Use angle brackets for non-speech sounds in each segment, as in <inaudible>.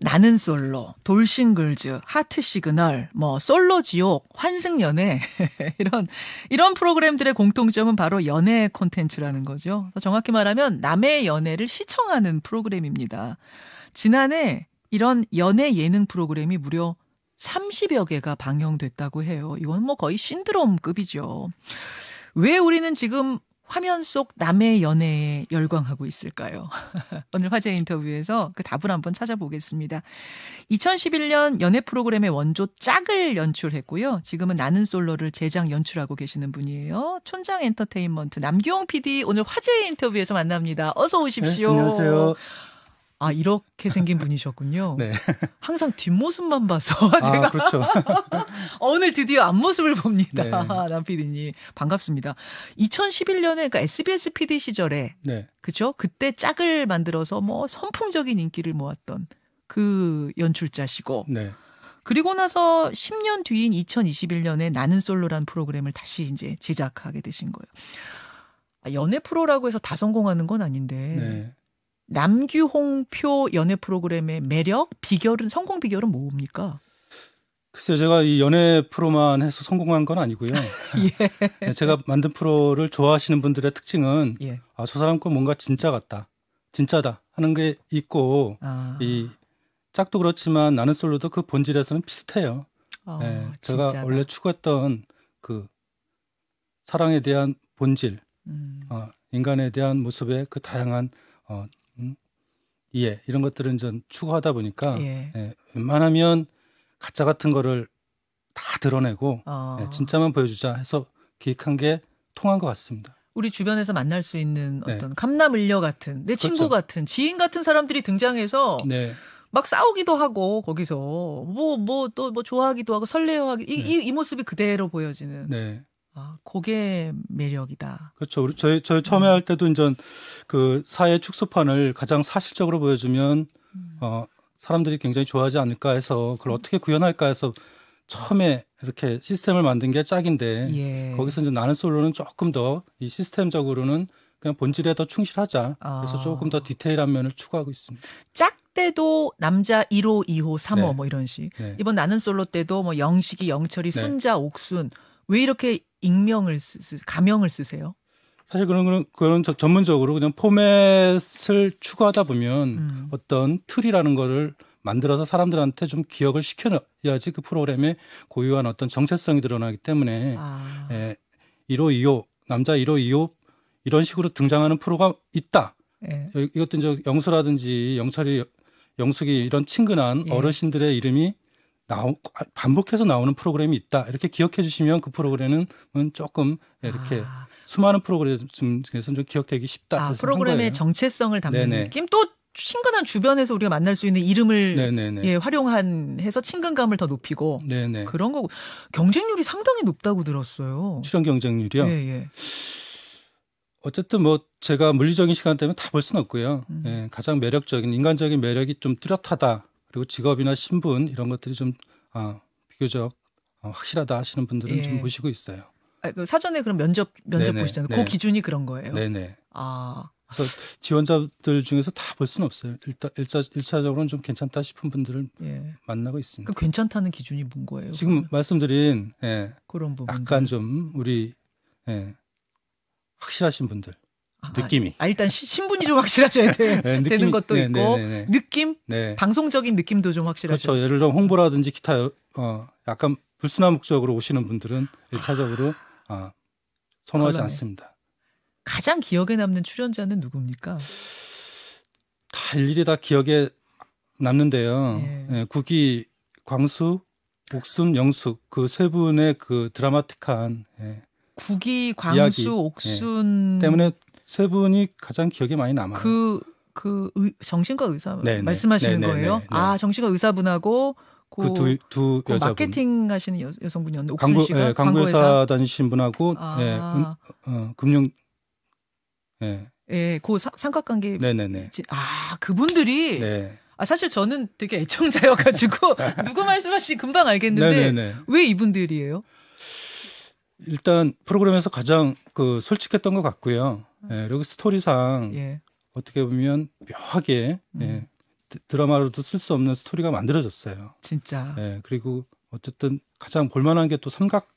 나는 솔로, 돌싱글즈, 하트 시그널, 뭐 솔로 지옥, 환승 연애 <laughs> 이런 이런 프로그램들의 공통점은 바로 연애 콘텐츠라는 거죠. 정확히 말하면 남의 연애를 시청하는 프로그램입니다. 지난해 이런 연애 예능 프로그램이 무려 30여 개가 방영됐다고 해요. 이건 뭐 거의 신드롬급이죠. 왜 우리는 지금 화면 속 남의 연애에 열광하고 있을까요? <laughs> 오늘 화제 인터뷰에서 그 답을 한번 찾아보겠습니다. 2011년 연애 프로그램의 원조 짝을 연출했고요. 지금은 나는 솔로를 재작 연출하고 계시는 분이에요. 촌장 엔터테인먼트 남규홍 PD 오늘 화제 인터뷰에서 만납니다. 어서 오십시오. 네, 안녕하세요. 아 이렇게 생긴 분이셨군요. <laughs> 네. 항상 뒷모습만 봐서 아, <laughs> 제가 아, 그렇죠. 어, 오늘 드디어 앞모습을 봅니다. 네. <laughs> 남 PD님 반갑습니다. 2011년에 그러니까 SBS PD 시절에 네. 그죠? 그때 짝을 만들어서 뭐 선풍적인 인기를 모았던 그 연출자시고. 네. 그리고 나서 10년 뒤인 2021년에 나는 솔로란 프로그램을 다시 이제 제작하게 되신 거예요. 아, 연애 프로라고 해서 다 성공하는 건 아닌데 네. 남규홍표 연애 프로그램의 매력, 비결은 성공 비결은 뭡니까? 글쎄요, 제가 이 연애 프로만 해서 성공한 건 아니고요. <laughs> 예. 네, 제가 만든 프로를 좋아하시는 분들의 특징은 예. 아, 저 사람 건 뭔가 진짜 같다, 진짜다 하는 게 있고 아. 이 짝도 그렇지만 나는 솔로도 그 본질에서는 비슷해요. 어, 예, 제가 진짜다. 원래 추구했던 그 사랑에 대한 본질, 음. 어, 인간에 대한 모습의 그 다양한 어, 음, 이해 예, 이런 것들은 전 추구하다 보니까 예. 예, 웬만하면 가짜 같은 거를 다 드러내고 아. 예, 진짜만 보여주자 해서 기획한 게 통한 것 같습니다. 우리 주변에서 만날 수 있는 네. 어떤 네. 감남을녀 같은 내 그렇죠. 친구 그렇죠. 같은 지인 같은 사람들이 등장해서 네. 막 싸우기도 하고 거기서 뭐 뭐 또뭐 뭐뭐 좋아하기도 하고 설레어하기 이, 네. 이, 이 모습이 그대로 보여지는. 네. 아, 그게 매력이다. 그렇죠. 저희 저희 처음에 음. 할 때도 이제 그 사회 축소판을 가장 사실적으로 보여주면 음. 어 사람들이 굉장히 좋아하지 않을까 해서 그걸 음. 어떻게 구현할까 해서 처음에 이렇게 시스템을 만든 게 짝인데 예. 거기서 이제 나는 솔로는 조금 더 이 시스템적으로는 그냥 본질에 더 충실하자. 아. 그래서 아. 조금 더 디테일한 면을 추구하고 있습니다. 짝 때도 남자 1호, 2호, 3호 네. 뭐 이런 식. 네. 이번 나는 솔로 때도 뭐 영식이, 영철이, 네. 순자, 옥순 왜 이렇게 익명을 쓰, 가명을 쓰세요? 사실 그런 그런 그런 전문적으로 그냥 포맷을 추구하다 보면 음. 어떤 틀이라는 거를 만들어서 사람들한테 좀 기억을 시켜야지 그 프로그램의 고유한 어떤 정체성이 드러나기 때문에 아. 예, 1호 2호 남자 1호 2호 이런 식으로 등장하는 프로가 있다. 예. 이것도 이제 영수라든지 영철이 영숙이 이런 친근한 예. 어르신들의 이름이 나오, 아, 반복해서 나오는 프로그램이 있다. 이렇게 기억해 주시면 그 프로그램은 조금 이렇게 아. 수많은 프로그램 중에서 좀 기억되기 쉽다. 아, 프로그램의 정체성을 담는 네네. 느낌 또 친근한 주변에서 우리가 만날 수 있는 이름을 예, 활용한 해서 친근감을 더 높이고 네네. 그런 거고 경쟁률이 상당히 높다고 들었어요. 출연 경쟁률이요? 예, 예. 어쨌든 뭐 제가 물리적인 시간 때문에 다 볼 수는 없고요. 음. 예, 가장 매력적인 인간적인 매력이 좀 뚜렷하다. 그리고 직업이나 신분 이런 것들이 좀 아, 비교적 어, 확실하다 하시는 분들은 예. 좀 보시고 있어요. 아, 그 사전에 그럼 면접 면접 네네, 보시잖아요. 네네. 그 네. 기준이 그런 거예요. 네네. 아. 그래서 지원자들 중에서 다 볼 수는 없어요. 일단 일차 일차적으로는 좀 괜찮다 싶은 분들을 예. 만나고 있습니다. 그 괜찮다는 기준이 뭔 거예요? 지금 그러면? 말씀드린 예, 그런 부분 약간 좀 우리 예, 확실하신 분들 아, 느낌이. 아, 일단 시, 신분이 좀 확실하셔야 돼, <laughs> 네, 느낌, 되는 것도 네, 있고 네, 네, 네. 느낌, 방송적인 느낌도 좀확실하셔 그렇죠. 예를 들어 홍보라든지 기타 어 약간 불순한 목적으로 오시는 분들은 일차적으로 아, 어, 선호하지 그러네. 않습니다. 가장 기억에 남는 출연자는 누굽니까? 다 일일이 다 기억에 남는데요. 예, 예 국이 광수, 옥순, 영숙 그세 분의 그 드라마틱한 예. 국이 광수, 이야기. 예. 옥순 예. 때문에 세 분이 가장 기억에 많이 남아요. 그, 그 의, 정신과 의사 네네. 네. 말씀하시는 네네. 네, 거예요? 네네. 네. 아, 정신과 의사분하고 그두두 그 여자분 마케팅 하시는 여, 성분이었는데 광고, 옥순 씨가 예, 광고회사, 다니신 분하고 아. 예, 금, 어, 금융 예. 예, 그 사, 삼각관계 네네네. 아, 그분들이 네. 아 사실 저는 되게 애청자여 가지고 <laughs> 누구 말씀하시지 금방 알겠는데 네네네. 왜 이분들이에요? 일단 프로그램에서 가장 그 솔직했던 것 같고요. 음. 예, 그리고 스토리상 예. 어떻게 보면 묘하게 음. 예, 드라마로도 쓸 수 없는 스토리가 만들어졌어요. 진짜. 예, 그리고 어쨌든 가장 볼만한 게 또 삼각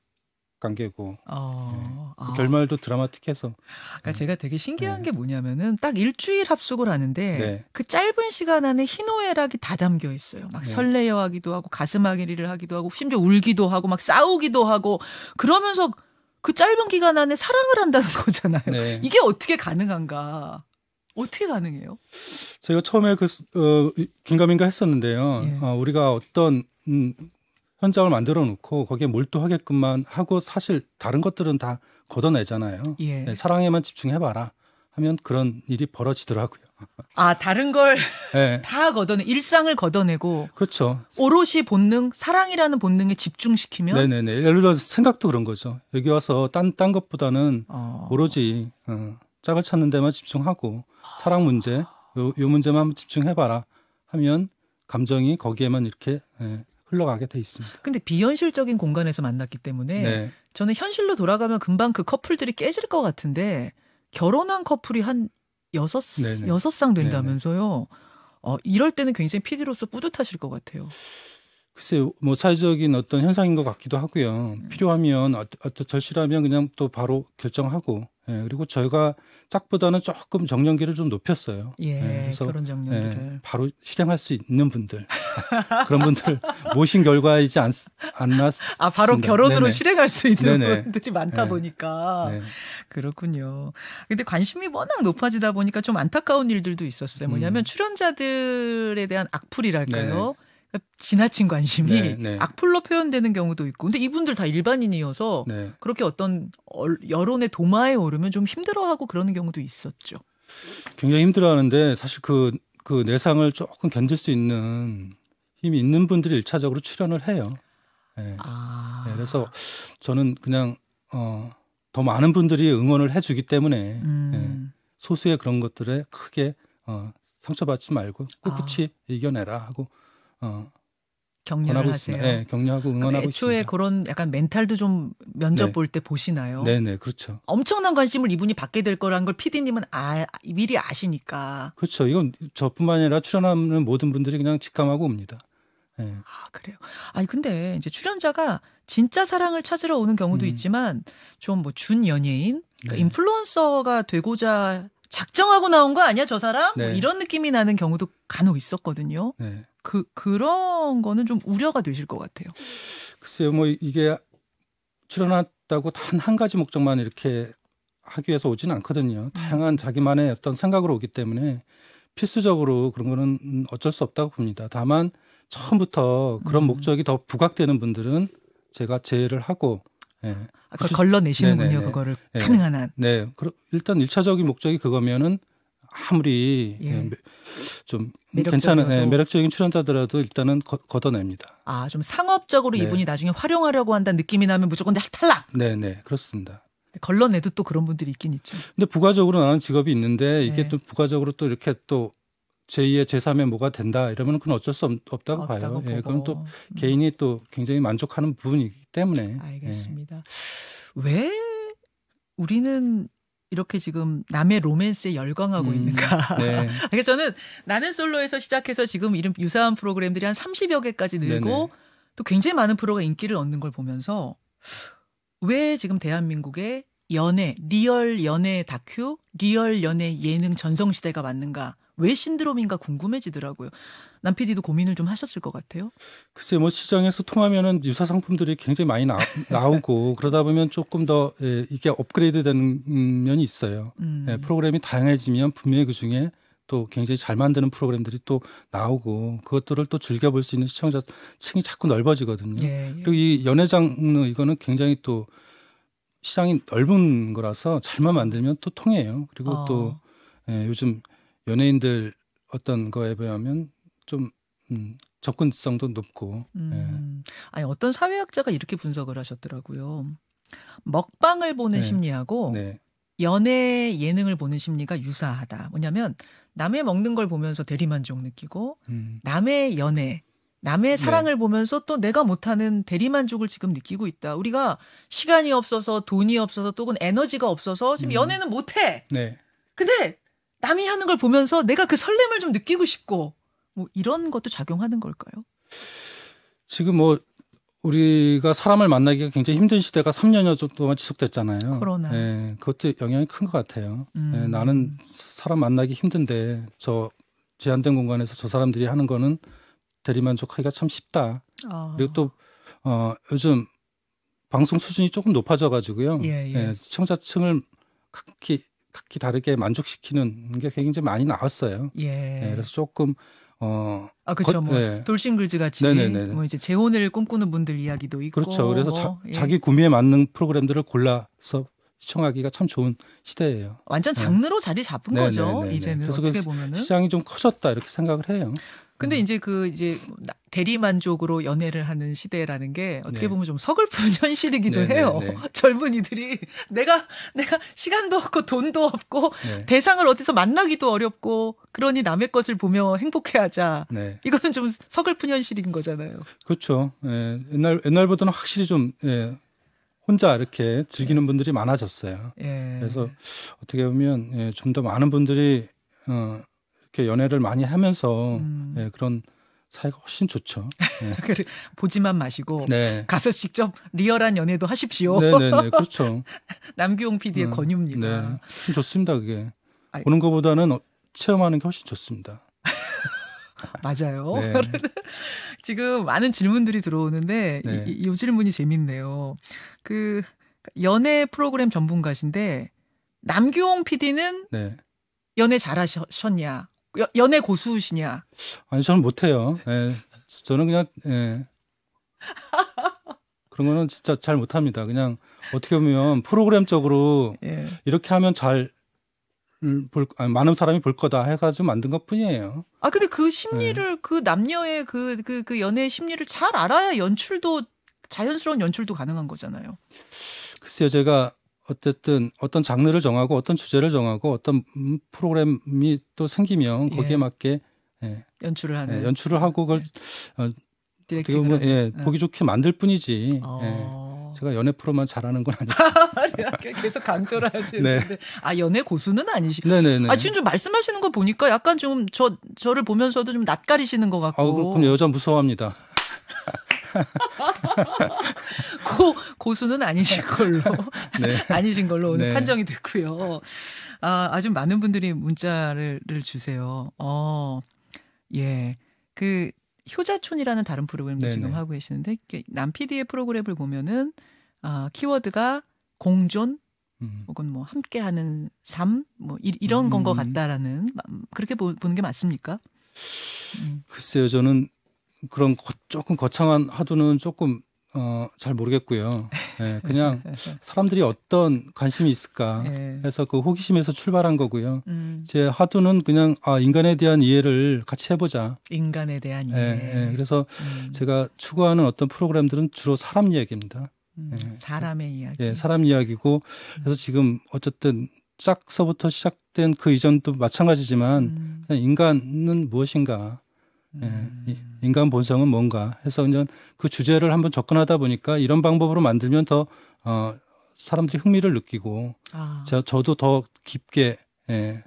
관계고 어, 네. 그 아. 결말도 드라마틱해서 그러니까 음. 제가 되게 신기한 네. 게 뭐냐면은 딱 일주일 합숙을 하는데 네. 그 짧은 시간 안에 희노애락이 다 담겨 있어요 막 네. 설레어 하기도 하고 가슴 아기를 하기도 하고 심지어 울기도 하고 막 싸우기도 하고 그러면서 그 짧은 기간 안에 사랑을 한다는 <laughs> 거잖아요 네. 이게 어떻게 가능한가 어떻게 가능해요? 저희가 처음에 그 어, 긴가민가 했었는데요. 예. 어, 우리가 어떤 음, 현장을 만들어 놓고 거기에 몰두하게끔만 하고 사실 다른 것들은 다 걷어내잖아요. 예. 네, 사랑에만 집중해봐라 하면 그런 일이 벌어지더라고요. 아 다른 걸다 <laughs> 네. <laughs> 걷어내 일상을 걷어내고 그렇죠. 오롯이 본능 사랑이라는 본능에 집중시키면 네네네 예를 들어 생각도 그런 거죠. 여기 와서 딴딴 것보다는 어... 오로지 어, 짝을 찾는 데만 집중하고 사랑 문제 요, 요 문제만 집중해봐라 하면 감정이 거기에만 이렇게 예, 흘러가게 돼 있습니다. 근데 비현실적인 공간에서 만났기 때문에 네. 저는 현실로 돌아가면 금방 그 커플들이 깨질 것 같은데 결혼한 커플이 한 여섯 네 여섯 쌍 된다면서요. 네네. 어, 이럴 때는 굉장히 피디로서 뿌듯하실 것 같아요. 글쎄 뭐 사회적인 어떤 현상인 것 같기도 하고요. 음. 필요하면 어, 어떤 절실하면 그냥 또 바로 결정하고 예, 그리고 저희가 짝보다는 조금 정년기를 좀 높였어요. 예, 예 그래서 결혼 정년기를 예, 바로 실행할 수 있는 분들 <laughs> 그런 분들 모신 결과이지 않, 않았. 아 바로 결혼으로 네네. 실행할 수 있는 네네. 분들이 많다 네. 보니까 네. 그렇군요. 근데 관심이 워낙 높아지다 보니까 좀 안타까운 일들도 있었어요. 음. 뭐냐면 음. 출연자들에 대한 악플이랄까요. 네 그러니까 지나친 관심이 네, 네. 악플로 표현되는 경우도 있고 근데 이분들 다 일반인이어서 네. 그렇게 어떤 여론의 도마에 오르면 좀 힘들어하고 그러는 경우도 있었죠. 굉장히 힘들어하는데 사실 그, 그 내상을 조금 견딜 수 있는 힘이 있는 분들이 1차적으로 출연을 해요. 네. 아. 네, 그래서 저는 그냥 어, 더 많은 분들이 응원을 해주기 때문에 음. 네, 소수의 그런 것들에 크게 어, 상처받지 말고 아. 꿋꿋이 아. 이겨내라 하고 어, 격려를 하세요. 네, 격려하고 응원하고 애초에 있습니다. 그런 약간 멘탈도 좀 면접 네. 볼때 보시나요? 네, 네, 그렇죠. 엄청난 관심을 이분이 받게 될거란걸 PD님은 아, 미리 아시니까. 그렇죠. 이건 저뿐만 아니라 출연하는 모든 분들이 그냥 직감하고 옵니다. 네. 아 그래요. 아니 근데 이제 출연자가 진짜 사랑을 찾으러 오는 경우도 음. 있지만 좀 뭐 준 연예인, 그러니까 네. 인플루언서가 되고자 작정하고 나온 거 아니야 저 사람? 뭐 네. 뭐 이런 느낌이 나는 경우도 간혹 있었거든요. 네. 그 그런 거는 좀 우려가 되실 것 같아요. 글쎄요, 뭐 이게 출연했다고 단 한 가지 목적만 이렇게 하기 위해서 오지는 않거든요. 음. 다양한 자기만의 어떤 생각으로 오기 때문에 필수적으로 그런 거는 어쩔 수 없다고 봅니다. 다만 처음부터 그런 음. 목적이 더 부각되는 분들은 제가 제외를 하고 예. 아까 걸러내시는군요 네네네. 그거를 네. 가능한 한. 네, 일단 1차적인 목적이 그거면은 아무리 예. 예 좀 괜찮은 네, 매력적인 출연자더라도 일단은 거, 걷어냅니다. 아, 좀 상업적으로 네. 이분이 나중에 활용하려고 한다는 느낌이 나면 무조건 탈락. 네, 네, 그렇습니다. 걸러내도 또 그런 분들이 있긴 있죠. 근데 부가적으로 나는 직업이 있는데 이게 네. 또 부가적으로 또 이렇게 또 제2의 제3의 뭐가 된다 이러면 그건 어쩔 수 없, 다고 봐요. 예, 그건 또 개인이 음. 또 굉장히 만족하는 부분이기 때문에. 알겠습니다. 예. 왜 우리는 이렇게 지금 남의 로맨스에 열광하고 음. 있는가. 네. <laughs> 그러니까 저는 나는 솔로에서 시작해서 지금 이런 유사한 프로그램들이 한 30여 개까지 늘고 네네. 또 굉장히 많은 프로가 인기를 얻는 걸 보면서 왜 지금 대한민국의 연애, 리얼 연애 다큐, 리얼 연애 예능 전성시대가 맞는가. 왜 신드롬인가 궁금해지더라고요. 남 PD도 고민을 좀 하셨을 것 같아요. 글쎄 뭐 시장에서 통하면은 유사 상품들이 굉장히 많이 나, <laughs> 오고 그러다 보면 조금 더 예, 이게 업그레이드되는 면이 있어요. 음. 예, 프로그램이 다양해지면 분명히 그 중에 또 굉장히 잘 만드는 프로그램들이 또 나오고 그것들을 또 즐겨볼 수 있는 시청자 층이 자꾸 넓어지거든요. 예, 예. 그리고 이 연애 장 이거는 굉장히 또 시장이 넓은 거라서 잘만 만들면 또 통해요. 그리고 어. 또 예, 요즘 연예인들 어떤 거에 비하면 좀 음, 접근성도 높고. 음. 예. 아니 어떤 사회학자가 이렇게 분석을 하셨더라고요. 먹방을 보는 네. 심리하고 네. 연애 예능을 보는 심리가 유사하다. 뭐냐면 남의 먹는 걸 보면서 대리만족 느끼고 음. 남의 연애 남의 네. 사랑을 네. 보면서 또 내가 못하는 대리만족을 지금 느끼고 있다. 우리가 시간이 없어서 돈이 없어서 또는 에너지가 없어서 지금 음. 연애는 못해. 네. 근데 남이 하는 걸 보면서 내가 그 설렘을 좀 느끼고 싶고 뭐 이런 것도 작용하는 걸까요? 지금 뭐 우리가 사람을 만나기가 굉장히 힘든 시대가 3년여 동안 지속됐잖아요. 코로나. 예, 그것도 영향이 큰 것 같아요. 음. 예, 나는 사람 만나기 힘든데 저 제한된 공간에서 저 사람들이 하는 거는 대리만족하기가 참 쉽다. 아. 그리고 또 어, 요즘 방송 수준이 조금 높아져가지고요. 예, 예. 예, 시청자층을 각기 특히 다르게 만족시키는 게 굉장히 많이 나왔어요. 예. 네, 그래서 조금 어. 아 그렇죠. 뭐 네. 돌싱글즈 같이 네네네. 뭐 이제 재혼을 꿈꾸는 분들 이야기도 있고. 그렇죠. 그래서 자, 예. 기 구미에 맞는 프로그램들을 골라서 시청하기가 참 좋은 시대예요. 완전 네. 장르로 네. 자리 잡은 네네네네. 거죠. 이제는 그 어떻게 보면은 시장이 좀 커졌다 이렇게 생각을 해요. 근데 음. 이제 그 이제 대리만족으로 연애를 하는 시대라는 게 어떻게 네. 보면 좀 서글픈 <laughs> 현실이기도 네, 네, 해요. 네, <laughs> 젊은이들이 내가 내가 시간도 없고 돈도 없고 네. 대상을 어디서 만나기도 어렵고 그러니 남의 것을 보며 행복해하자. 네. 이거는 좀 서글픈 현실인 거잖아요. 그렇죠. 예, 옛날 옛날보다는 확실히 좀 예, 혼자 이렇게 즐기는 분들이 많아졌어요. 예. 그래서 어떻게 보면 예, 좀 더 많은 분들이 어, 이렇게 연애를 많이 하면서 음. 예, 그런 사이가 훨씬 좋죠. 네. <laughs> 보지만 마시고 네. 가서 직접 리얼한 연애도 하십시오. 네네네 네, 네, 그렇죠. <laughs> 남규홍 PD의 네. 음, 권유입니다. 네. 좋습니다 그게 아이. 보는 것보다는 어, 체험하는 게 훨씬 좋습니다. <laughs> 맞아요. 네. 지금 많은 질문들이 들어오는데 네. 이, 이 질문이 재밌네요. 그 연애 프로그램 전문가신데 남규홍 PD는 네. 연애 잘하셨냐? 여, 연애 고수시냐? 아니 저는 못해요. 예. 저는 그냥 예. <laughs> 그런 거는 진짜 잘 못합니다. 그냥 어떻게 보면 프로그램적으로 예. 이렇게 하면 잘 음, 볼, 아니, 많은 사람이 볼 거다 해가지고 만든 것 뿐이에요. 아 근데 그 심리를 예. 그 남녀의 그 그그 그, 그 연애의 심리를 잘 알아야 연출도 자연스러운 연출도 가능한 거잖아요. 글쎄요, 제가 어쨌든 어떤 장르를 정하고 어떤 주제를 정하고 어떤 음, 프로그램이 또 생기면 예. 거기에 예. 맞게 예. 연출을 하는 예, 연출을 하고 그걸 예. 어, 어떻게 보면 예, 예, 보기 좋게 만들 뿐이지. 어... 예. 제가 연애 프로만 잘하는 건 아니에요. <laughs> 계속 강조를 하시는데 네. 아 연애 고수는 아니시고 네네네. 아 지금 좀 말씀하시는 거 보니까 약간 좀 저 저를 보면서도 좀 낯가리시는 것 같고. 아 그럼 여자 무서워합니다. <laughs> 고, 고수는 아니신 걸로. 네. 아니신 걸로 오늘 네. 판정이 됐고요. 아, 아주 많은 분들이 문자를 주세요. 어, 예. 그, 효자촌이라는 다른 프로그램도 네네. 지금 하고 계시는데, 남 PD의 프로그램을 보면은, 아, 키워드가 공존, 음. 혹은 뭐 함께하는 삶, 뭐 이, 런건것 음. 같다라는 음, 그렇게 보, 는게 맞습니까? 음. 글쎄요, 저는 그런 거, 조금 거창한 화두는 조금 어, 잘 모르겠고요. 네, 그냥 <laughs> 사람들이 어떤 관심이 있을까 예. 해서 그 호기심에서 출발한 거고요. 음. 제 화두는 그냥 아 인간에 대한 이해를 같이 해보자. 인간에 대한 예, 이해. 네, 네. 그래서 음. 제가 추구하는 어떤 프로그램들은 주로 사람 이야기입니다. 음, 사람의 이야기. 예, 사람 이야기고 음. 그래서 지금 어쨌든 짝서부터 시작된 그 이전도 마찬가지지만 음. 그냥 인간은 무엇인가 음. 인간 본성은 뭔가 해서 그냥 그 주제를 한번 접근하다 보니까 이런 방법으로 만들면 더 어, 사람들이 흥미를 느끼고 아. 저, 저도 더 깊게 예,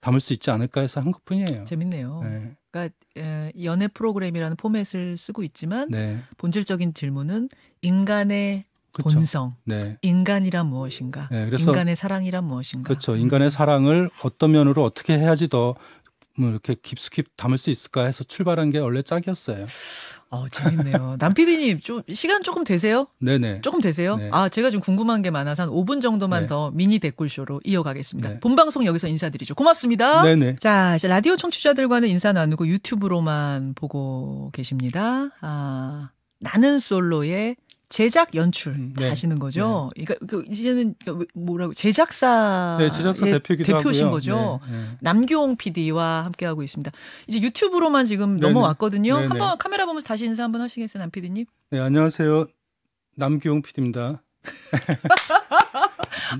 담을 수 있지 않을까 해서 한 것뿐이에요. 재밌네요. 네. 그러니까 에, 예, 연애 프로그램이라는 포맷을 쓰고 있지만 네. 본질적인 질문은 인간의 그렇죠. 본성, 네. 인간이란 무엇인가, 네, 인간의 사랑이란 무엇인가. 그렇죠. 인간의 사랑을 어떤 면으로 어떻게 해야지 더뭐 이렇게 깊숙이 담을 수 있을까 해서 출발한 게 원래 짝이었어요. 어, 재밌네요. <laughs> 남PD님, 좀, 시간 조금 되세요? 네네. 조금 되세요? 네. 아, 제가 좀 궁금한 게 많아서 한 5분 정도만 네. 더 미니 댓글쇼로 이어가겠습니다. 네. 본방송 여기서 인사드리죠. 고맙습니다. 네네. 자, 이제 라디오 청취자들과는 인사 나누고 유튜브로만 보고 계십니다. 아, 나는 솔로의 제작 연출 음, 네. 하시는 거죠. 네. 그러니까, 그 이제는 그 뭐라고 제작사 네, 제작사 예, 대표기도 대표신 하고요. 거죠. 네, 네. 남규홍 PD와 함께 하고 있습니다. 이제 유튜브로만 지금 네, 넘어왔거든요. 한번 카메라 보면서 다시 인사 한번 하시겠어요, 남 PD님? 네, 안녕하세요. 남규홍 PD입니다.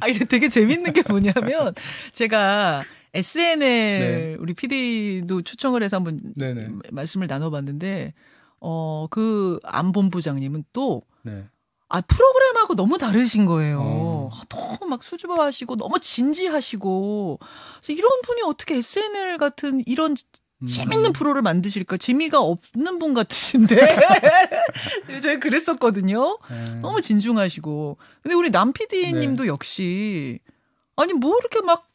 아, 이게 되게 재밌는 게 뭐냐면 제가 SNL 우리 PD도 초청을 해서 한번 말씀을 나눠봤는데 어, 그 안본부장님은 또 네. 아 프로그램하고 너무 다르신 거예요. 어. 아, 너무 막 수줍어하시고 너무 진지하시고 그래서 이런 분이 어떻게 SNL 같은 이런 음. 재밌는 프로를 만드실까 재미가 없는 분 같으신데 <laughs> 제가 그랬었거든요. 네. 너무 진중하시고 근데 우리 남 PD님도 네. 역시 아니 뭐 이렇게 막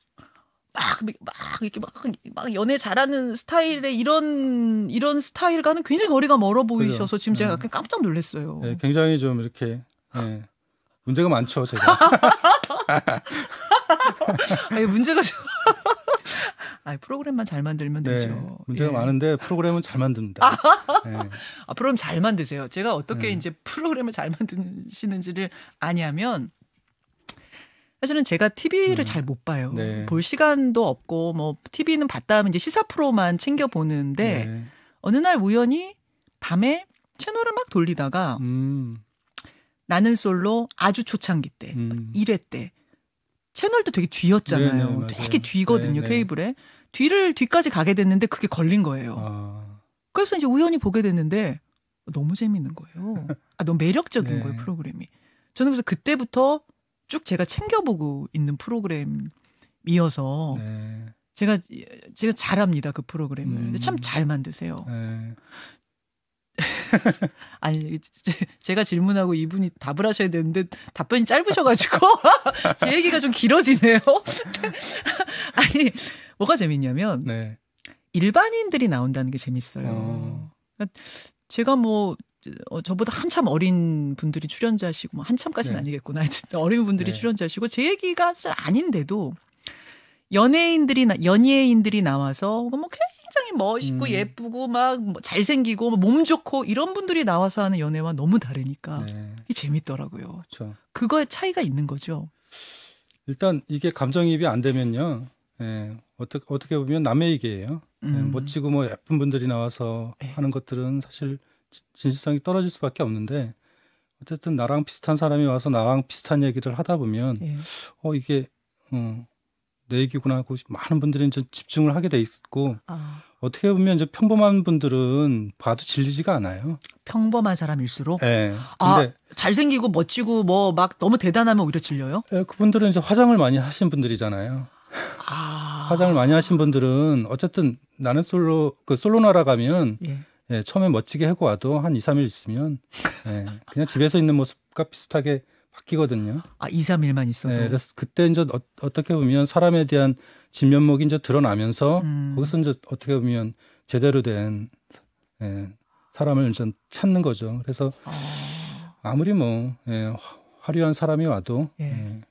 막, 막 이렇게 막, 막 연애 잘하는 스타일의 이런 이런 스타일과는 굉장히 거리가 멀어 보이셔서 그죠. 지금 제가 네. 깜짝 놀랐어요. 네, 굉장히 좀 이렇게 네. 문제가 많죠 제가. 아니, 문제가 좀. <laughs> 아, 프로그램만 잘 만들면 네, 되죠. 문제가 예. 많은데 프로그램은 잘 만듭니다. 아, <laughs> 네. 아, 프로그램 잘 만드세요. 제가 어떻게 네. 이제 프로그램을 잘 만드시는지를 아냐면 사실은 제가 TV를 음. 잘못 봐요. 네. 볼 시간도 없고 뭐 TV는 봤다 하면 이제 시사 프로만 챙겨 보는데 네. 어느 날 우연히 밤에 채널을 막 돌리다가 음. 나는 솔로 아주 초창기 때 음. 1회 때 채널도 되게 뒤였잖아요. 네네, 되게 네, 뒤거든요 네네. 네. 케이블에 뒤를 뒤까지 가게 됐는데 그게 걸린 거예요. 아. 그래서 이제 우연히 보게 됐는데 너무 재밌는 거예요. 아, 너무 매력적인 네. 거예요 프로그램이. 저는 그래서 그때부터 쭉 제가 챙겨보고 있는 프로그램이어서 네. 제가 제가 잘합니다 그 프로그램을 음. 참잘 만드세요. 네. <laughs> 아니 제가 질문하고 이분이 답을 하셔야 되는데 답변이 짧으셔가지고 <laughs> 제 얘기가 좀 길어지네요. <laughs> 아니 뭐가 재밌냐면 네. 일반인들이 나온다는 게 재밌어요. 어. 그러니까 제가 뭐 어, 저보다 한참 어린 분들이 출연자시고 뭐 한참까지는 네. 아니겠구나. <laughs> 어린 분들이 네. 출연자시고 제 얘기가 잘 아닌데도 연예인들이 나, 연예인들이 나와서 뭐 굉장히 멋있고 음. 예쁘고 막 뭐 잘생기고 뭐 몸 좋고 이런 분들이 나와서 하는 연애와 너무 다르니까 네. 이 재밌더라고요. 그렇죠. 그거의 차이가 있는 거죠. 일단 이게 감정이입이 안 되면요. 예, 어떻게 어떻게 보면 남의 얘기예요. 예, 음. 예, 멋지고 뭐 예쁜 분들이 나와서 네. 하는 것들은 사실 진실성이 떨어질 수밖에 없는데 어쨌든 나랑 비슷한 사람이 와서 나랑 비슷한 얘기를 하다 보면 예. 어 이게 어, 내 얘기구나 하고 많은 분들은 이제 집중을 하게 돼 있고 아. 어떻게 보면 이제 평범한 분들은 봐도 질리지가 않아요. 평범한 사람일수록. 네. 아 잘생기고 멋지고 뭐 막 너무 대단하면 오히려 질려요? 예, 그분들은 이제 화장을 많이 하신 분들이잖아요. 아. 화장을 많이 하신 분들은 어쨌든 나는 솔로 그 솔로나라 가면. 예. 예, 처음에 멋지게 하고 와도 한 2, 3일 있으면 예, 그냥 집에서 있는 모습과 비슷하게 바뀌거든요. 아, 2, 3일만 있어도. 예, 그래서 그때 이제 어, 떻게 보면 사람에 대한 진면목이 이제 드러나면서 음. 거기서 이제 어떻게 보면 제대로 된 예, 사람을 이제 찾는 거죠. 그래서 아. 아무리 뭐 예, 화려한 사람이 와도 예. 예.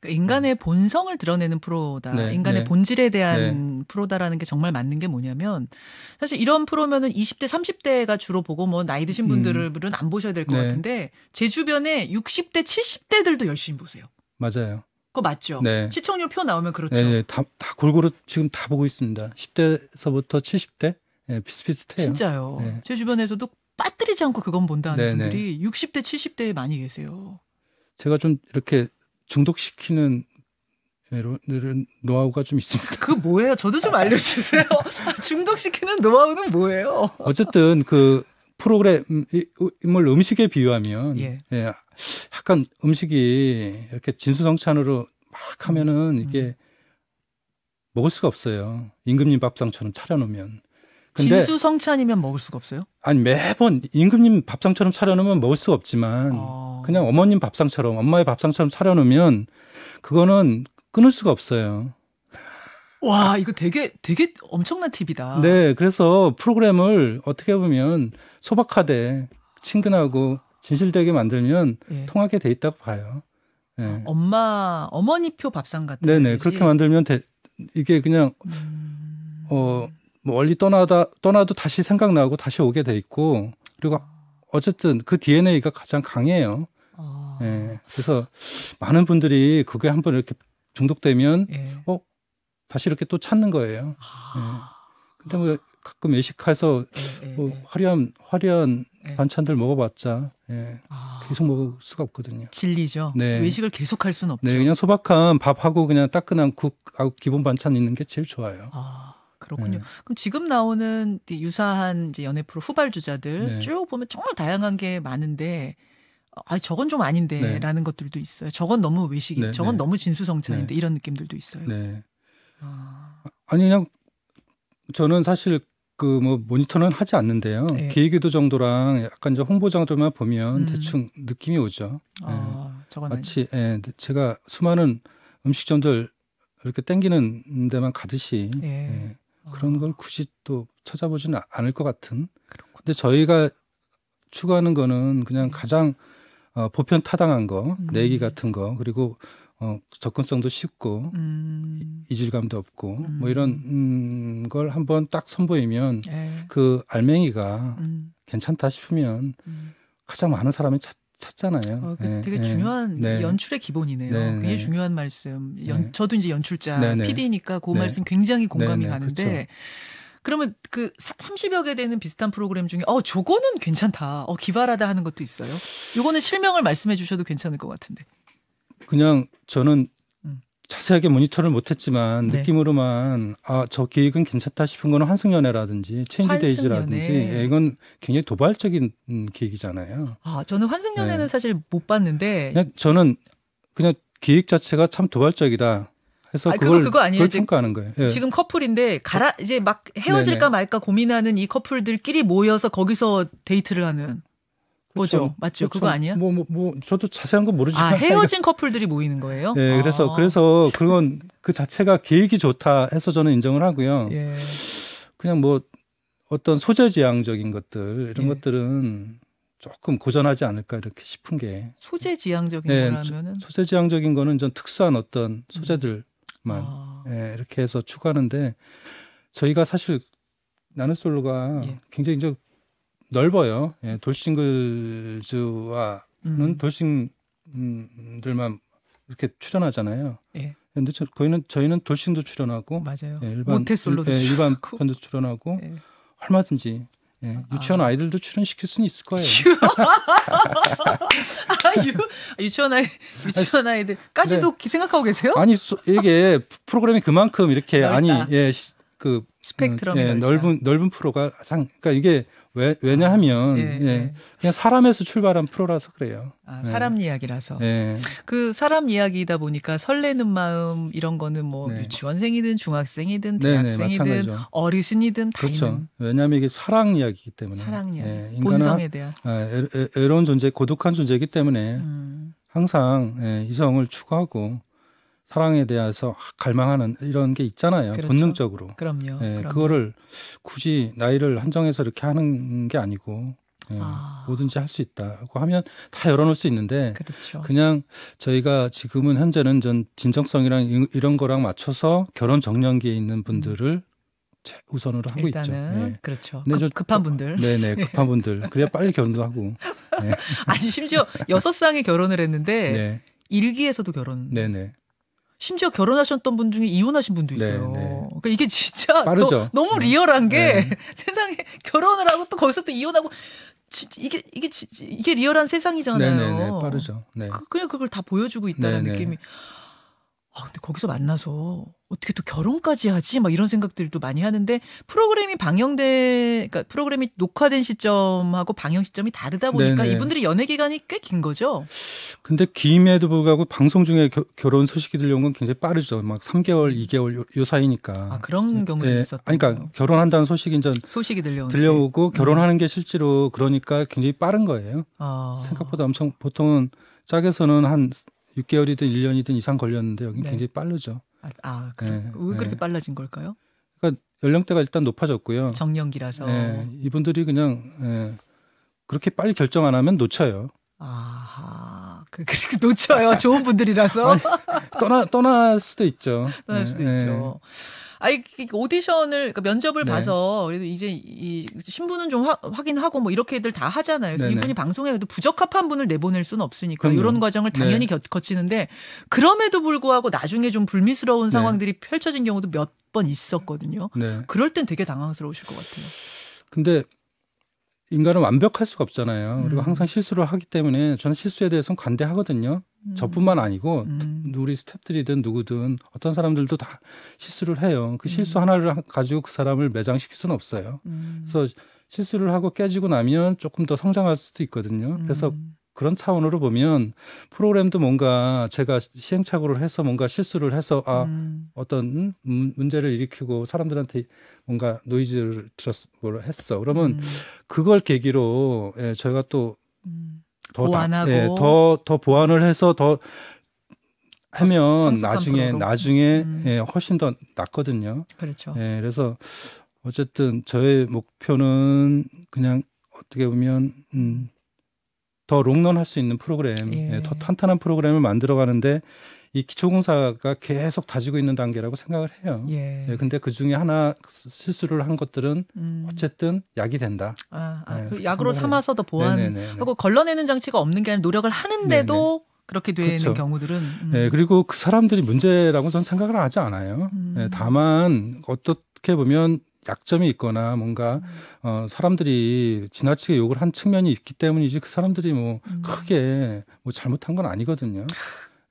그러니까 인간의 본성을 드러내는 프로다. 네, 인간의 네. 본질에 대한 네. 프로다라는 게 정말 맞는 게 뭐냐면 사실 이런 프로면은 20대, 30대가 주로 보고 뭐 나이 드신 음. 분들은 음. 안 보셔야 될것 네. 같은데 제 주변에 60대, 70대들도 열심히 보세요. 맞아요. 그거 맞죠? 네. 시청률 표 나오면 네, 그렇죠. 네, 다, 다 골고루 지금 다 보고 있습니다. 10대에서부터 70대 네, 비슷비슷해요. 진짜요. 제 주변에서도 빠뜨리지 않고 그건 본다는 네네. 분들이 60대, 70대에 많이 계세요. 제가 좀 이렇게 중독시키는 노하우가 좀 있습니다. 그 뭐예요? 저도 좀 알려주세요. <laughs> 중독시키는 노하우는 뭐예요? 어쨌든 그 프로그램을 음식에 비유하면 예. 예. 약간 음식이 이렇게 진수성찬으로 막 하면은 이게 음. 먹을 수가 없어요. 임금님 밥상처럼 차려놓으면. 근데 진수성찬이면 먹을 수가 없어요? 아니 매번 임금님 밥상처럼 차려놓으면 먹을 수 없지만 아... 그냥 어머님 밥상처럼 엄마의 밥상처럼 차려놓으면 그거는 끊을 수가 없어요. 와 이거 되게 되게 엄청난 팁이다. 네, 그래서 프로그램을 어떻게 보면 소박하되 친근하고 진실되게 만들면 예. 통하게 돼 있다고 봐요. 네. 엄마 어머니표 밥상 같은. 네네 얘지 그렇게 만들면 되, 이게 그냥 음... 어뭐 멀리 떠나다 떠나도 다시 생각나고 다시 오게 돼 있고 그리고 어쨌든 그 DNA가 가장 강해요. 아. 예. 그래서 많은 분들이 그게 한번 이렇게 중독되면 예. 어 다시 이렇게 또 찾는 거예요. 아. 예. 근데 뭐 가끔 외식해서 예, 예 뭐 예. 화려한 화려한 예. 반찬들 먹어봤자 예. 아. 계속 먹을 수가 없거든요. 진리죠. 네. 외식을 계속할 수는 없죠. 네, 그냥 소박한 밥하고 그냥 따끈한 국하 기본 반찬 있는 게 제일 좋아요. 아. 그렇군요. 네. 그럼 지금 나오는 유사한 이제 연애 프로 후발주자들 네. 쭉 보면 정말 다양한 게 많은데 아 저건 좀 아닌데라는 네. 것들도 있어요. 저건 너무 외식이, 네, 저건 네. 너무 진수성찬인데 이런 느낌들도 있어요. 아. 아니 그냥 저는 사실 그 뭐 모니터는 하지 않는데요. 네. 기획의도 정도랑 약간 이제 홍보 정도만 보면 음. 대충 느낌이 오죠. 아, 저건 마치 아 예, 제가 수많은 음식점들 이렇게 땡기는 데만 가듯이 예. 예. 그런 걸 굳이 또 찾아보지는 아, 않을 것 같은. 그렇군요. 근데 저희가 추구하는 거는 그냥 음. 가장 어, 보편 타당한 거, 음. 내기 같은 거, 그리고 어, 접근성도 쉽고 음. 이질감도 없고 뭐 음. 뭐 이런 음, 걸 한번 딱 선보이면 에이. 예. 그 알맹이가 음. 괜찮다 싶으면 음. 가장 많은 사람이 찾, 찾잖아요. 어, 그, 네, 되게 네, 중요한 네. 연출의 기본이네요. 네, 굉장히 네. 중요한 말씀. 네. 연, 저도 이제 연출자 네, PD니까 그 말씀 굉장히 공감이 가는데 그렇죠. 그러면 그 30여 개 되는 비슷한 프로그램 중에 어 저거는 괜찮다. 어 기발하다 하는 것도 있어요. 요거는 실명을 말씀해 주셔도 괜찮을 것 같은데. 그냥 저는 자세하게 모니터를 못했지만 네. 느낌으로만 아 저 기획은 괜찮다 싶은 거는 환승연애라든지 체인지데이즈라든지 예, 이건 굉장히 도발적인 음, 기획이잖아요. 아 저는 환승연애는 네. 사실 못 봤는데 그냥 저는 그냥 기획 자체가 참 도발적이다. 해서 아니, 그걸, 거 그거 아니에요. 그걸 평가하는 거예요. 예. 지금 커플인데 가라 이제 막 헤어질까 네네. 말까 고민하는 이 커플들끼리 모여서 거기서 데이트를 하는. 그렇죠. 뭐죠? 맞죠? 그렇죠. 그거 아니야? 뭐, 뭐, 뭐, 저도 자세한 건 모르지만. 아, 헤어진 커플들이 모이는 거예요? 네, 아. 그래서, 그래서 그건 그 자체가 계획이 좋다 해서 저는 인정을 하고요. 예. 그냥 뭐 어떤 소재지향적인 것들, 이런 예. 것들은 조금 고전하지 않을까 이렇게 싶은 게. 소재지향적인 네, 거라면은? 소재지향적인 거는 전 특수한 어떤 음. 소재들만 아. 네, 이렇게 해서 추구하는데 저희가 사실 나는 솔로가 예. 굉장히 이제 넓어요. 예, 돌싱글즈와는 음. 돌싱들만 이렇게 출연하잖아요. 예. 근데 저, 거기는 저희는 돌싱도 출연하고 맞아요. 예, 일반 모태솔로도 예, 일반 편도 출연하고 예. 얼마든지 예, 아. 유치원 아. 이들도 출연시킬 수는 있을 거예요. <laughs> 아, 유, 유치원 아이 유치원 아이들까지도 근 네. 생각하고 계세요? 아니 소, 이게 프로그램이 그만큼 이렇게 넓다. 아니 예, 그 스펙트럼이 음, 예, 넓은 넓은 프로가 상 그러니까 이게 왜, 왜냐하면 아, 예, 예, 예. 그냥 사람에서 출발한 프로라서 그래요. 아, 예. 사람 예. 이야기라서. 그 사람 이야기이다 보니까 설레는 마음 이런 거는 뭐 네. 유치원생이든 중학생이든 대학생이든 네, 네, 어르신이든 다 그렇죠. 있는. 왜냐하면 이게 사랑 이야기이기 때문에. 사랑 이야기. 예, 본성에 대한. 아, 애, 애, 애로운 존재, 고독한 존재이기 때문에 음. 항상 예, 이성을 추구하고 사랑에 대해서 갈망하는 이런 게 있잖아요. 그렇죠. 본능적으로. 그럼요. 예, 그럼요. 그거를 굳이 나이를 한정해서 이렇게 하는 게 아니고 예, 아. 뭐든지 할 수 있다고 하면 다 열어놓을 수 있는데 그렇죠. 그냥 저희가 지금은 현재는 전 진정성이랑 이런 거랑 맞춰서 결혼 정년기에 있는 분들을 우선으로 하고 일단은 있죠. 예. 네. 그렇죠. 급, 급한 분들. 네네 네, <laughs> 급한 분들. 그래야 빨리 결혼도 하고. 네. <laughs> 아니 심지어 여섯 쌍의 결혼을 했는데 네. 일기에서도 결혼. 네네. 네. 심지어 결혼하셨던 분 중에 이혼하신 분도 네, 있어요. 네, 네. 그러니까 이게 진짜 빠르죠. 너, 무 네. 리얼한 게 네. <laughs> 세상에 결혼을 하고 또 거기서 또 이혼하고 진짜 이게 이게 이게 리얼한 세상이잖아요. 네네네, 빠르죠. 네. 그, 냥 그걸 다 보여주고 있다는 느낌이. 아, 근데 거기서 만나서 어떻게 또 결혼까지 하지? 막 이런 생각들도 많이 하는데 프로그램이 방영된 그러니까 프로그램이 녹화된 시점하고 방영 시점이 다르다 보니까 네네. 이분들이 연애 기간이 꽤 긴 거죠. 근데 김에도 불구하고 방송 중에 겨, 결혼 소식이 들려온 건 굉장히 빠르죠. 막 3개월, 2개월 요, 요 사이니까. 아 그런 네. 경우도 네. 있었다. 아니, 그러니까 결혼한다는 소식이 이제 소식이 들려오는 들려오고 음. 결혼하는 음. 게 실제로 그러니까 굉장히 빠른 거예요. 아. 생각보다 엄청 보통은 짝에서는 한 6개월이든 1년이든 이상 걸렸는데 여기 네. 굉장히 빠르죠. 아, 아 그럼 네. 왜 그렇게 네. 빨라진 걸까요? 그러니까 연령대가 일단 높아졌고요. 정년기라서 네, 이분들이 그냥 네, 그렇게 빨리 결정 안 하면 놓쳐요. 아하, 그, 그렇게 그 놓쳐요. 좋은 분들이라서 <laughs> 아니, 떠나 떠날 수도 있죠. 떠날 네, 수도 있죠. 네. 아이 오디션을 그러니까 면접을 네. 봐서 그래도 이제 이 신분은 좀 화, 확인하고 뭐 이렇게들 다 하잖아요. 그래서 네, 이분이 네. 방송에 도 부적합한 분을 내보낼 수는 없으니까 그럼요. 이런 과정을 네. 당연히 네. 거치는데 그럼에도 불구하고 나중에 좀 불미스러운 상황들이 펼쳐진 경우도 몇 번 있었거든요. 그럴 땐 되게 당황스러우실 것 같아요. 근데 인간은 완벽할 수가 없잖아요. 그리고 음. 항상 실수를 하기 때문에 저는 실수에 대해서는 관대하거든요. 음. 저뿐만 아니고 음. 우리 스탭들이든 누구든 어떤 사람들도 다 실수를 해요. 그 음. 실수 하나를 가지고 그 사람을 매장시킬 수는 없어요. 음. 그래서 실수를 하고 깨지고 나면 조금 더 성장할 수도 있거든요. 그래서 그런 차원으로 보면 프로그램도 뭔가 제가 시행착오를 해서 뭔가 실수를 해서 아 음. 어떤 문제를 일으키고 사람들한테 뭔가 노이즈를 들었 뭘 했어 그러면 음. 그걸 계기로 예, 저희가 또 음. 더 보완하고 예, 더, 더 보완을 해서 더 하면 더 나중에 프로로. 나중에 음. 예, 훨씬 더 낫거든요. 그렇죠. 예, 그래서 어쨌든 저의 목표는 그냥 어떻게 보면 음, 더 롱런 할수 있는 프로그램, 예. 예, 더 탄탄한 프로그램을 만들어 가는데 이 기초공사가 계속 다지고 있는 단계라고 생각을 해요. 예. 네, 근데 그 중에 하나 실수를 한 것들은 음. 어쨌든 약이 된다. 아, 아 네, 그, 그 약으로 삼아서 도 보완하고 네, 네, 네, 걸러내는 장치가 없는 게 아니라 노력을 하는데도 네네. 그렇게 되는 그렇죠. 경우들은 음. 네, 그리고 그 사람들이 문제라고 저는 생각을 하지 않아요. 음. 네, 다만 어떻게 보면 약점이 있거나 뭔가 음. 어, 사람들이 지나치게 욕을 한 측면이 있기 때문이지 그 사람들이 뭐 음. 크게 뭐 잘못한 건 아니거든요.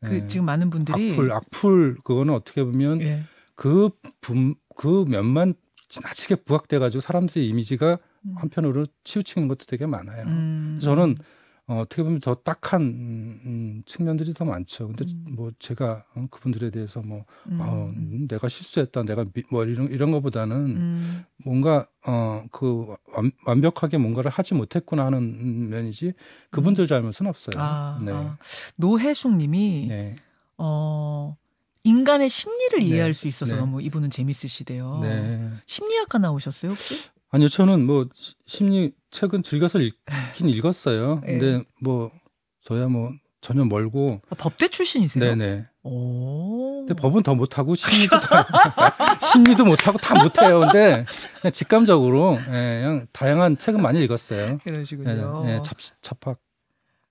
그 예. 지금 많은 분들이 악플 악플 그거는 어떻게 보면 예. 그 분, 그 면만 지나치게 부각돼가지고 사람들의 이미지가 음. 한편으로 치우치는 것도 되게 많아요. 음. 저는 어, 어떻게 보면 더 딱한 음, 음, 측면들이 더 많죠. 근데 음. 뭐 제가 어, 그분들에 대해서 뭐 음. 어, 내가 실수했다, 내가 미, 뭐 이런 이런 거보다는 음. 뭔가 어그 완벽하게 뭔가를 하지 못했구나 하는 면이지 그분들 잘못은 없어요. 아, 네. 아. 노혜숙님이 네. 어. 인간의 심리를 네. 이해할 수 있어서 네. 너무 이분은 재밌으시대요. 네. 심리학과 나오셨어요 혹시? 아니요, 저는 뭐 심리 책은 즐겨서 읽긴 읽었어요. <laughs> 예. 근데 뭐 저야 뭐 전혀 멀고 아, 법대 출신이세요? 네네. 오. 근데 법은 더 못하고 <laughs> 심리도 다, 심리도 못하고 다 못해요. 근데 그냥 직감적으로 예, 그냥 다양한 책은 많이 읽었어요. 이런 식군요 예, 예, 잡, 잡학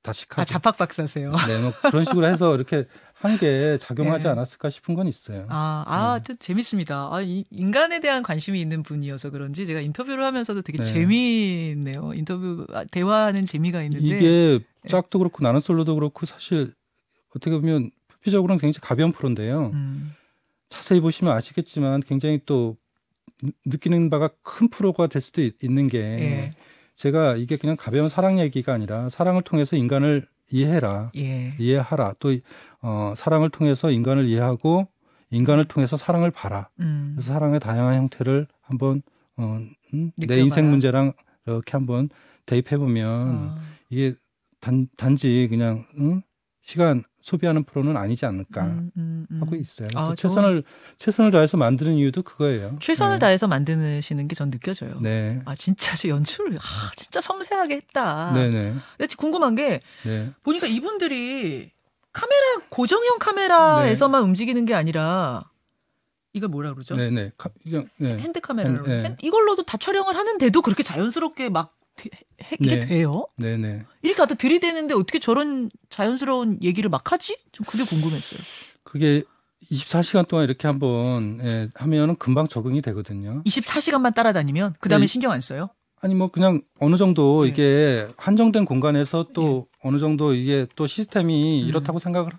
다시카. 아, 자팍 박사세요. 네, 뭐 그런 식으로 해서 이렇게 한게 <laughs> 네. 작용하지 네. 않았을까 싶은 건 있어요. 아, 아, 네. 재밌습니다. 아, 이, 인간에 대한 관심이 있는 분이어서 그런지 제가 인터뷰를 하면서도 되게 네. 재미있네요. 인터뷰 아, 대화하는 재미가 있는데 이게 예. 짝도 그렇고 나는 솔로도 그렇고 사실 어떻게 보면 표피적으로는 굉장히 가벼운 프로인데요. 음. 자세히 보시면 아시겠지만 굉장히 또 느끼는 바가 큰 프로가 될 수도 있, 는게 제가 이게 그냥 가벼운 사랑 얘기가 아니라 사랑을 통해서 인간을 이해해라, 예. 이해하라, 또 어, 사랑을 통해서 인간을 이해하고 인간을 통해서 사랑을 봐라. 음. 그래서 사랑의 다양한 형태를 한번 어, 음, 내 인생 문제랑 이렇게 한번 대입해 보면 아. 어. 이게 단, 단지 그냥 음? 시간 소비하는 프로는 아니지 않을까 음, 음, 음. 하고 있어요. 아, 그래서 아, 최선을 최선을 다해서 만드는 이유도 그거예요. 최선을 네. 다해서 만드시는 게 전 느껴져요. 네. 아 진짜 저 연출을 아 진짜 섬세하게 했다. 네네. 네. 근데 궁금한 게 네. 보니까 이분들이 카메라 고정형 카메라에서만 네. 움직이는 게 아니라 이걸 뭐라 그러죠? 네네. 네. 카, 그냥, 네. 핸드 카메라로 네. 핸, 이걸로도 다 촬영을 하는데도 그렇게 자연스럽게 막 했게 네. 돼요? 네네. 이렇게 갖다 들이대는데 어떻게 저런 자연스러운 얘기를 막 하지? 좀 그게 궁금했어요. 그게 24시간 동안 이렇게 한번 예, 하면은 금방 적응이 되거든요. 24시간만 따라다니면 그 다음에 네. 신경 안 써요? 아니 뭐 그냥 어느 정도 네. 이게 한정된 공간에서 또 예. 어느 정도 이게 또 시스템이 음. 이렇다고 생각을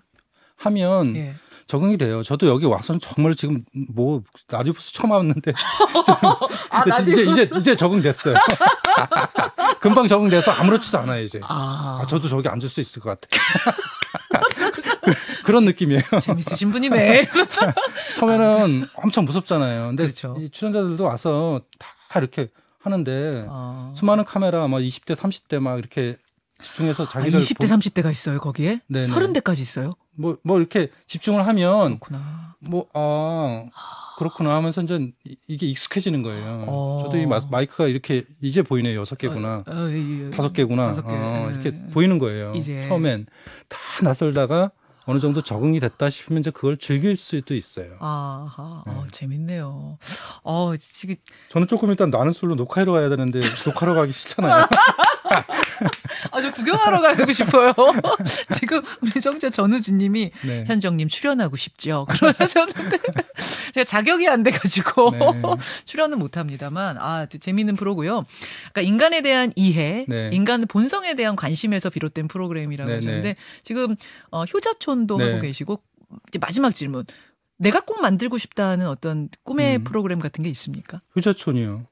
하면 예. 적응이 돼요. 저도 여기 와서는 정말 지금 뭐 라디오부스 처음 왔는데 <laughs> 아, 라 <laughs> 이제 이제 이제 적응됐어요. <laughs> <laughs> 금방 적응돼서 아무렇지도 않아요 이제. 아, 아 저도 저기 앉을 수 있을 것 같아. <laughs> 그런 느낌이에요. <laughs> 재밌으신 분이네. 처음에는 엄청 무섭잖아요. 근데 그렇죠. 이 출연자들도 와서 다 이렇게 하는데 아... 수많은 카메라 막 20대 30대 막 이렇게 집중해서 아, 자기들 아, 20대 본... 30대가 있어요 거기에 네네. 30대까지 있어요. 뭐뭐 뭐 이렇게 집중을 하면 그렇구나. 뭐아 어. 그렇구나 하면서 이제 이게 익숙해지는 거예요. 어. 저도 이 마, 이크가 이렇게 이제 보이네요. 여섯 개구나. 어, 어, 예, 예. 다섯 개구나. 어, 예. 이렇게 보이는 거예요. 이제. 처음엔 다 낯설다가 어느 정도 적응이 됐다 싶으면 이제 그걸 즐길 수도 있어요. 아하, 어, 네. 어, 재밌네요. 어, 지금 저는 조금 일단 나는 솔로 녹화하러 가야 되는데 녹화하러 가기 싫잖아요. <laughs> 아주 구경하러 가고 싶어요. <laughs> 지금 우리 정자 전우주님이 네. 현정님 출연하고 싶죠. <laughs> 그러셨는데 제가 자격이 안 돼가지고 네. <laughs> 출연은 못합니다만 아 재미있는 프로고요. 그러니까 인간에 대한 이해, 네. 인간 본성에 대한 관심에서 비롯된 프로그램이라고 네, 네. 하셨는데 지금 어, 효자촌도 네. 하고 계시고 이제 마지막 질문. 내가 꼭 만들고 싶다는 어떤 꿈의 음. 프로그램 같은 게 있습니까? 효자촌이요.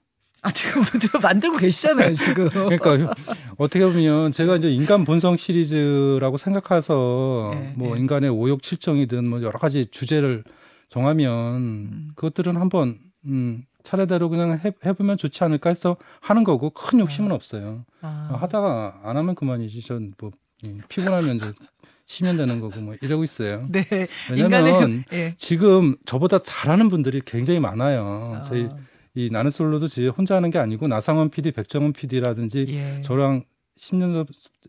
아 지금 <laughs> 만들고 계시잖아요 지금. 그러니까 어떻게 보면 제가 이제 인간 본성 시리즈라고 생각해서 네, 네. 뭐 네. 인간의 오욕 칠정이든 뭐 여러 가지 주제를 정하면 음. 그것들은 한번 음, 차례대로 그냥 해, 해보면 좋지 않을까 해서 하는 거고 큰 욕심은 아. 없어요. 아. 어, 하다가 안 하면 그만이지. 전뭐 예, 피곤하면 이제 쉬면 되는 거고 뭐 이러고 있어요. 네. 왜냐면 인간의, 예. 지금 저보다 잘하는 분들이 굉장히 많아요. 아. 저희 이 나는 솔로도 지 혼자 하는 게 아니고 나상원 PD, 백정은 PD라든지 예. 저랑 10년 서,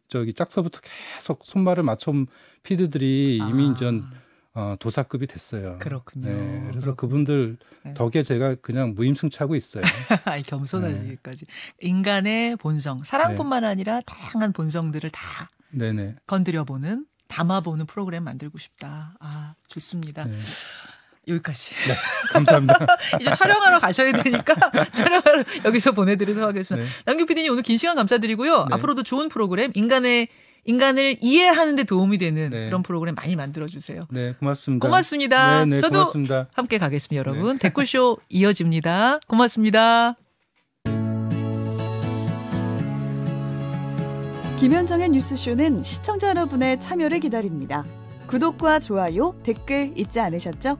저기 짝서부터 계속 손발을 맞춰온 PD들이 이미 아. 이전 어, 도사급이 됐어요. 그렇군요. 네, 그래서 그렇군요. 그분들 네. 덕에 제가 그냥 무임승차고 있어요. <laughs> 겸손하기까지 네. 인간의 본성, 사랑뿐만 네. 아니라 다양한 본성들을 다 네네. 건드려보는 담아보는 프로그램 만들고 싶다. 아 좋습니다. 네. 여기까지. 네, 감사합니다. <laughs> 이제 촬영하러 가셔야 되니까 <laughs> 촬영하러 여기서 보내드리도록 하겠습니다. 네. 남규 PD님 오늘 긴 시간 감사드리고요. 네. 앞으로도 좋은 프로그램 인간의 인간을 이해하는데 도움이 되는 네. 그런 프로그램 많이 만들어 주세요. 네, 고맙습니다. 고맙습니다. 네, 네, 저도 고맙습니다. 함께 가겠습니다, 네. 여러분. 댓글쇼 <laughs> 이어집니다. 고맙습니다. 김현정의 뉴스쇼는 시청자 여러분의 참여를 기다립니다. 구독과 좋아요, 댓글 잊지 않으셨죠?